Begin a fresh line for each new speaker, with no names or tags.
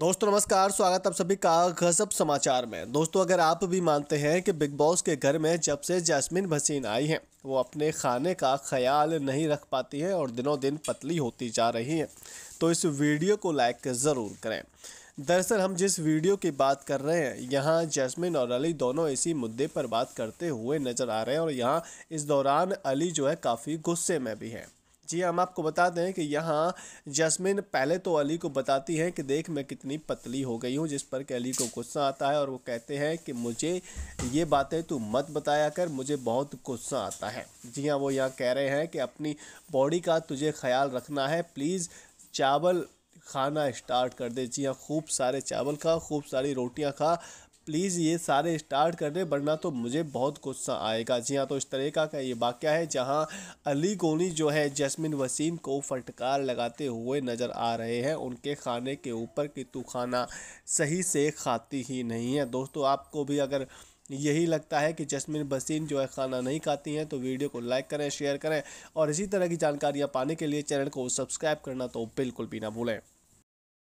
दोस्तों नमस्कार स्वागत आप सभी का गजब समाचार में दोस्तों अगर आप भी मानते हैं कि बिग बॉस के घर में जब से जैस्मिन भसीन आई है वो अपने खाने का ख्याल नहीं रख पाती है और दिनों दिन पतली होती जा रही है तो इस वीडियो को लाइक ज़रूर करें दरअसल हम जिस वीडियो की बात कर रहे हैं यहाँ जैस्मिन और अली दोनों इसी मुद्दे पर बात करते हुए नज़र आ रहे हैं और यहाँ इस दौरान अली जो है काफ़ी गुस्से में भी हैं जी हाँ, हम आपको बता दें कि यहाँ जैसमिन पहले तो अली को बताती है कि देख मैं कितनी पतली हो गई हूँ जिस पर कि अली को गुस्सा आता है और वो कहते हैं कि मुझे ये बातें तू मत बताया कर मुझे बहुत गुस्सा आता है जी हाँ वो यहाँ कह रहे हैं कि अपनी बॉडी का तुझे ख्याल रखना है प्लीज़ चावल खाना स्टार्ट कर दे जी हाँ खूब सारे चावल खा खूब सारी रोटियाँ खा प्लीज़ ये सारे स्टार्ट कर दें वरना तो मुझे बहुत गुस्सा आएगा जी हाँ तो इस तरह का ये वाक्य है जहाँ अली गोनी जो है जसमिन वसीम को फटकार लगाते हुए नज़र आ रहे हैं उनके खाने के ऊपर कि तू खाना सही से खाती ही नहीं है दोस्तों आपको भी अगर यही लगता है कि जसमिन बसीन जो है खाना नहीं खाती हैं तो वीडियो को लाइक करें शेयर करें और इसी तरह की जानकारियाँ पाने के लिए चैनल को सब्सक्राइब करना तो बिल्कुल भी ना भूलें